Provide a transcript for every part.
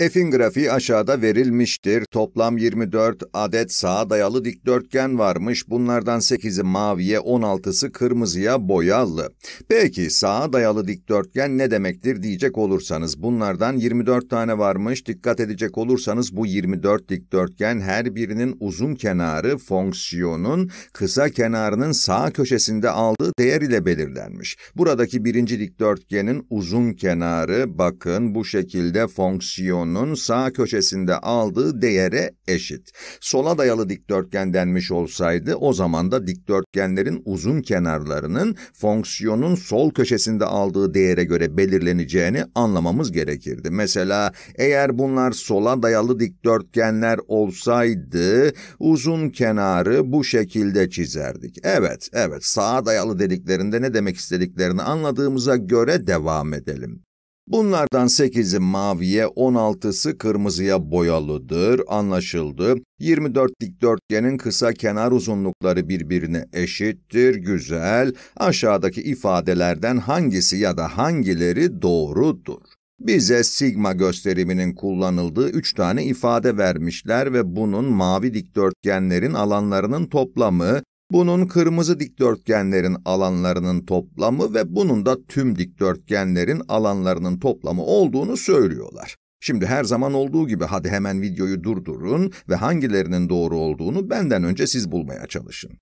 F'in grafiği aşağıda verilmiştir. Toplam 24 adet sağa dayalı dikdörtgen varmış. Bunlardan 8'i maviye, 16'sı kırmızıya boyalı. Peki sağa dayalı dikdörtgen ne demektir diyecek olursanız bunlardan 24 tane varmış. Dikkat edecek olursanız bu 24 dikdörtgen her birinin uzun kenarı fonksiyonun kısa kenarının sağ köşesinde aldığı değer ile belirlenmiş. Buradaki birinci dikdörtgenin uzun kenarı bakın bu şekilde fonksiyon fonksiyonunun sağ köşesinde aldığı değere eşit. Sola dayalı dikdörtgen denmiş olsaydı o zaman da dikdörtgenlerin uzun kenarlarının fonksiyonun sol köşesinde aldığı değere göre belirleneceğini anlamamız gerekirdi. Mesela eğer bunlar sola dayalı dikdörtgenler olsaydı uzun kenarı bu şekilde çizerdik. Evet, evet sağa dayalı dediklerinde ne demek istediklerini anladığımıza göre devam edelim. Bunlardan 8'i maviye, 16'sı kırmızıya boyalıdır, anlaşıldı. 24 dikdörtgenin kısa kenar uzunlukları birbirine eşittir, güzel. Aşağıdaki ifadelerden hangisi ya da hangileri doğrudur? Bize sigma gösteriminin kullanıldığı üç tane ifade vermişler ve bunun mavi dikdörtgenlerin alanlarının toplamı bunun kırmızı dikdörtgenlerin alanlarının toplamı ve bunun da tüm dikdörtgenlerin alanlarının toplamı olduğunu söylüyorlar. Şimdi her zaman olduğu gibi hadi hemen videoyu durdurun ve hangilerinin doğru olduğunu benden önce siz bulmaya çalışın.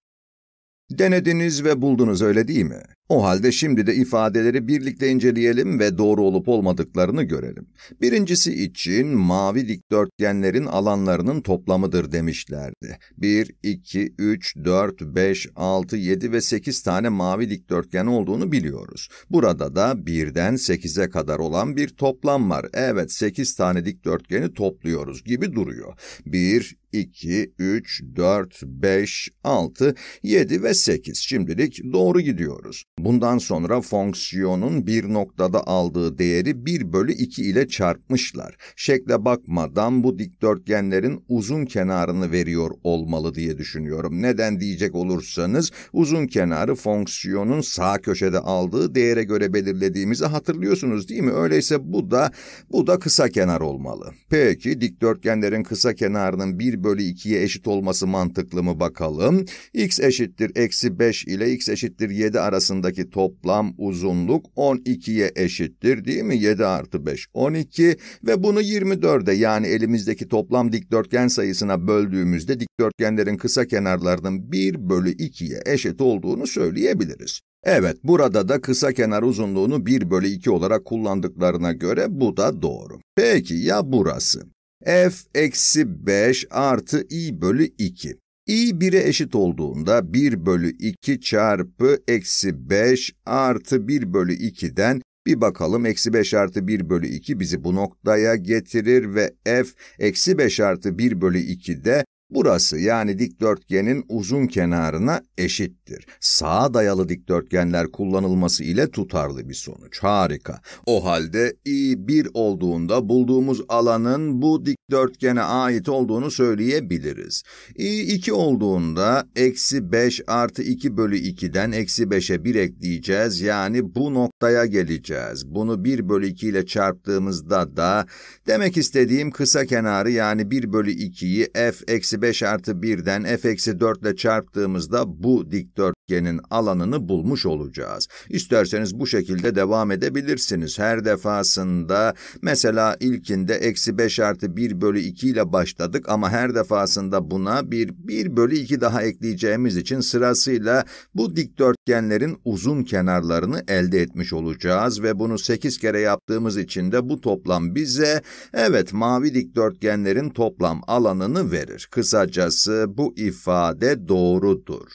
Denediniz ve buldunuz öyle değil mi? O halde şimdi de ifadeleri birlikte inceleyelim ve doğru olup olmadıklarını görelim. Birincisi için mavi dikdörtgenlerin alanlarının toplamıdır demişlerdi. 1, 2, 3, 4, 5, 6, 7 ve 8 tane mavi dikdörtgen olduğunu biliyoruz. Burada da 1'den 8'e kadar olan bir toplam var. Evet 8 tane dikdörtgeni topluyoruz gibi duruyor. 1, 2, 3, 4, 5, 6, 7 ve 8. Şimdilik doğru gidiyoruz. Bundan sonra fonksiyonun bir noktada aldığı değeri 1 bölü 2 ile çarpmışlar. Şekle bakmadan bu dikdörtgenlerin uzun kenarını veriyor olmalı diye düşünüyorum. Neden diyecek olursanız uzun kenarı fonksiyonun sağ köşede aldığı değere göre belirlediğimizi hatırlıyorsunuz değil mi? Öyleyse bu da bu da kısa kenar olmalı. Peki dikdörtgenlerin kısa kenarının 1 bölü 2'ye eşit olması mantıklı mı bakalım? x eşittir eksi 5 ile x eşittir 7 arasında arasındaki toplam uzunluk 12'ye eşittir değil mi? 7 artı 5 12 ve bunu 24'e yani elimizdeki toplam dikdörtgen sayısına böldüğümüzde dikdörtgenlerin kısa kenarlarının 1 bölü 2'ye eşit olduğunu söyleyebiliriz. Evet, burada da kısa kenar uzunluğunu 1 bölü 2 olarak kullandıklarına göre bu da doğru. Peki ya burası? f eksi 5 artı i bölü 2 i 1'e eşit olduğunda 1 bölü 2 çarpı eksi 5 artı 1 bölü 2'den bir bakalım eksi 5 artı 1 bölü 2 bizi bu noktaya getirir ve f eksi 5 artı 1 bölü 2 Burası yani dikdörtgenin uzun kenarına eşittir. Sağa dayalı dikdörtgenler kullanılması ile tutarlı bir sonuç. Harika. O halde i1 olduğunda bulduğumuz alanın bu dikdörtgene ait olduğunu söyleyebiliriz. i2 olduğunda eksi 5 artı 2 bölü 2'den eksi 5'e 1 ekleyeceğiz. Yani bu noktaya geleceğiz. Bunu 1 bölü 2 ile çarptığımızda da demek istediğim kısa kenarı yani 1 bölü 2'yi f eksi eksi 5 artı 1'den f eksi 4 ile çarptığımızda bu dikdörtgenin alanını bulmuş olacağız. İsterseniz bu şekilde devam edebilirsiniz. Her defasında mesela ilkinde eksi 5 artı 1 bölü 2 ile başladık ama her defasında buna bir 1 bölü 2 daha ekleyeceğimiz için sırasıyla bu dikdörtgenlerin uzun kenarlarını elde etmiş olacağız ve bunu 8 kere yaptığımız için de bu toplam bize evet mavi dikdörtgenlerin toplam alanını verir. Kısa Kısacası bu ifade doğrudur.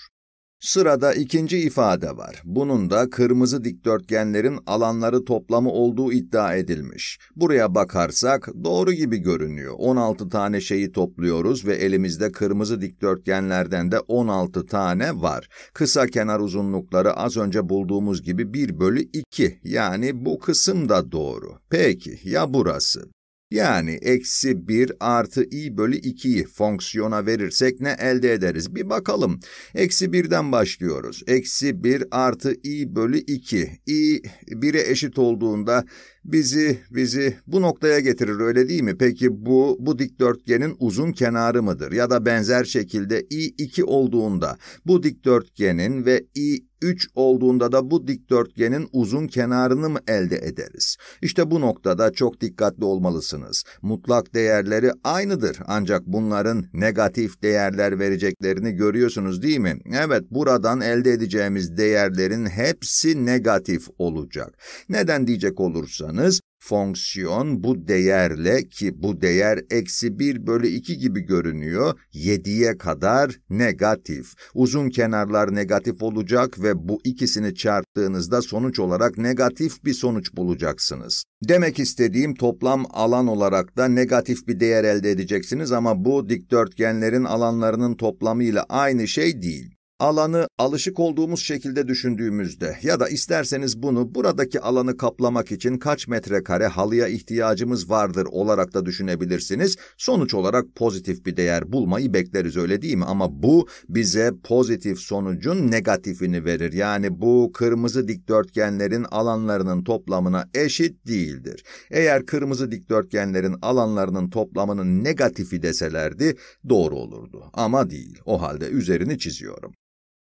Sırada ikinci ifade var. Bunun da kırmızı dikdörtgenlerin alanları toplamı olduğu iddia edilmiş. Buraya bakarsak doğru gibi görünüyor. 16 tane şeyi topluyoruz ve elimizde kırmızı dikdörtgenlerden de 16 tane var. Kısa kenar uzunlukları az önce bulduğumuz gibi 1 bölü 2. Yani bu kısım da doğru. Peki ya burası? Yani eksi 1 artı i bölü 2'yi fonksiyona verirsek ne elde ederiz? Bir bakalım. Eksi 1'den başlıyoruz. Eksi 1 artı i bölü 2. i 1'e eşit olduğunda bizi, bizi bu noktaya getirir öyle değil mi? Peki bu, bu dikdörtgenin uzun kenarı mıdır? Ya da benzer şekilde i2 olduğunda bu dikdörtgenin ve i3 olduğunda da bu dikdörtgenin uzun kenarını mı elde ederiz? İşte bu noktada çok dikkatli olmalısınız. Mutlak değerleri aynıdır ancak bunların negatif değerler vereceklerini görüyorsunuz değil mi? Evet buradan elde edeceğimiz değerlerin hepsi negatif olacak. Neden diyecek olursa alırsanız fonksiyon bu değerle ki bu değer eksi 1 bölü 2 gibi görünüyor 7'ye kadar negatif. Uzun kenarlar negatif olacak ve bu ikisini çarptığınızda sonuç olarak negatif bir sonuç bulacaksınız. Demek istediğim toplam alan olarak da negatif bir değer elde edeceksiniz ama bu dikdörtgenlerin alanlarının toplamı ile aynı şey değil alanı alışık olduğumuz şekilde düşündüğümüzde ya da isterseniz bunu buradaki alanı kaplamak için kaç metrekare halıya ihtiyacımız vardır olarak da düşünebilirsiniz. Sonuç olarak pozitif bir değer bulmayı bekleriz öyle değil mi? Ama bu bize pozitif sonucun negatifini verir. Yani bu kırmızı dikdörtgenlerin alanlarının toplamına eşit değildir. Eğer kırmızı dikdörtgenlerin alanlarının toplamının negatifi deselerdi doğru olurdu. Ama değil. O halde üzerini çiziyorum.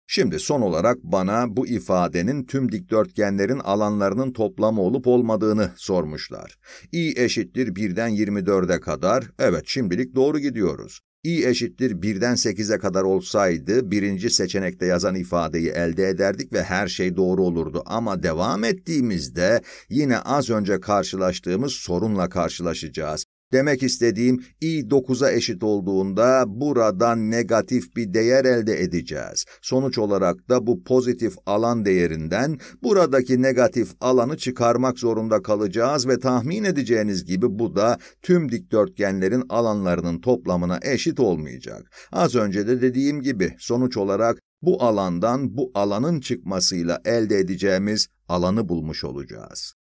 Şimdi son olarak bana bu ifadenin tüm dikdörtgenlerin alanlarının toplamı olup olmadığını sormuşlar. i eşittir 1'den 24'e kadar, evet şimdilik doğru gidiyoruz. i eşittir 1'den 8'e kadar olsaydı birinci seçenekte yazan ifadeyi elde ederdik ve her şey doğru olurdu. Ama devam ettiğimizde yine az önce karşılaştığımız sorunla karşılaşacağız. Demek istediğim i 9'a eşit olduğunda buradan negatif bir değer elde edeceğiz. Sonuç olarak da bu pozitif alan değerinden buradaki negatif alanı çıkarmak zorunda kalacağız ve tahmin edeceğiniz gibi bu da tüm dikdörtgenlerin alanlarının toplamına eşit olmayacak. Az önce de dediğim gibi sonuç olarak bu alandan bu alanın çıkmasıyla elde edeceğimiz alanı bulmuş olacağız.